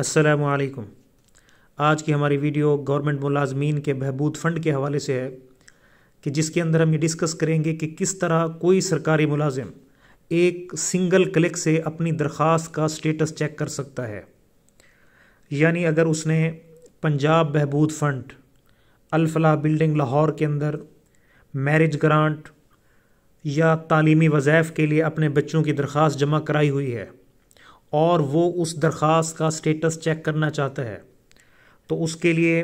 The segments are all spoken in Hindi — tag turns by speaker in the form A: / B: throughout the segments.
A: असलकुम आज की हमारी वीडियो गवर्नमेंट मुलाजमीन के बहबूद फ़ंड के हवाले से है कि जिसके अंदर हम ये डिस्कस करेंगे कि किस तरह कोई सरकारी मुलाजिम एक सिंगल क्लिक से अपनी दरख्वास्त का स्टेटस चेक कर सकता है यानी अगर उसने पंजाब बहबूद फ़ंड अलफला बिल्डिंग लाहौर के अंदर मैरिज ग्रांट या तालीमी वज़ैफ़ के लिए अपने बच्चों की दरख्वास्त जमा कराई हुई है और वो उस दरख्वास्त का स्टेटस चेक करना चाहता है तो उसके लिए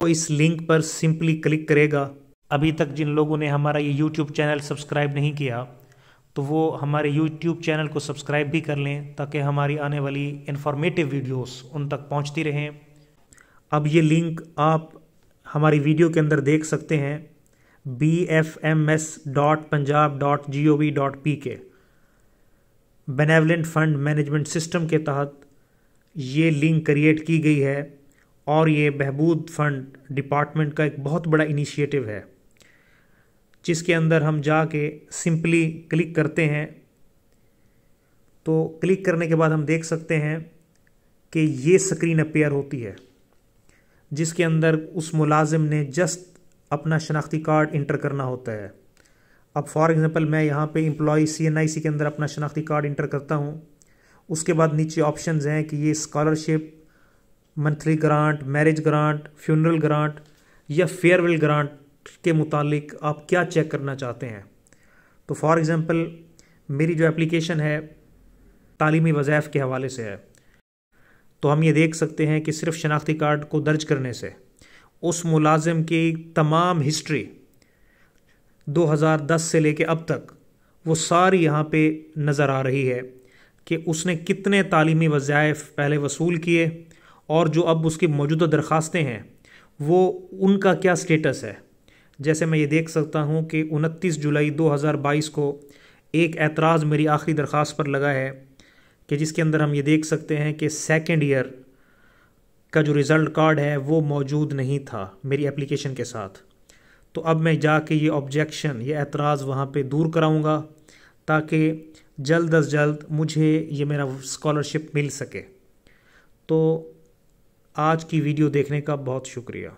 A: वो इस लिंक पर सिंपली क्लिक करेगा अभी तक जिन लोगों ने हमारा ये यूट्यूब चैनल सब्सक्राइब नहीं किया तो वो हमारे यूट्यूब चैनल को सब्सक्राइब भी कर लें ताकि हमारी आने वाली इन्फॉर्मेटिव वीडियोस उन तक पहुंचती रहें अब ये लिंक आप हमारी वीडियो के अंदर देख सकते हैं B F M S dot Punjab dot G O V dot P K benevolent fund management system के तहत ये लिंक क्रिएट की गई है और ये बहबूद फंड डिपार्टमेंट का एक बहुत बड़ा इनिशिएटिव है जिसके अंदर हम जाके सिंपली क्लिक करते हैं तो क्लिक करने के बाद हम देख सकते हैं कि ये स्क्रीन अपेयर होती है जिसके अंदर उस मुलाजिम ने जस्ट अपना शनाख्ती कार्ड इंटर करना होता है अब फॉर एग्ज़ाम्पल मैं यहाँ पे एम्प्लॉय सी एन आई सी के अंदर अपना शनाख्ती कार्ड इंटर करता हूँ उसके बाद नीचे ऑप्शंस हैं कि ये scholarship monthly grant marriage grant funeral grant या फेयरवेल ग्रांट के मुतालिक आप क्या चेक करना चाहते हैं तो फॉर एग्ज़ाम्पल मेरी जो एप्लीकेशन है तालीमी वज़ैफ़ के हवाले से है तो हम ये देख सकते हैं कि सिर्फ शनाख्ती कार्ड को दर्ज करने से उस मुलाजिम की तमाम हिस्ट्री 2010 से लेके अब तक वो सारी यहाँ पे नज़र आ रही है कि उसने कितने तालीमी वजायफ़ पहले वसूल किए और जो अब उसकी मौजूदा दरख्वास्तें हैं वो उनका क्या स्टेटस है जैसे मैं ये देख सकता हूँ कि 29 जुलाई 2022 को एक एतराज़ मेरी आखिरी दरख्वास्त पर लगा है कि जिसके अंदर हम ये देख सकते हैं कि सेकेंड ईयर का जो रिज़ल्ट कार्ड है वो मौजूद नहीं था मेरी एप्लीकेशन के साथ तो अब मैं जाके ये ऑब्जेक्शन ये एतराज़ वहाँ पे दूर कराऊँगा ताकि जल्द अज जल्द मुझे ये मेरा स्कॉलरशिप मिल सके तो आज की वीडियो देखने का बहुत शुक्रिया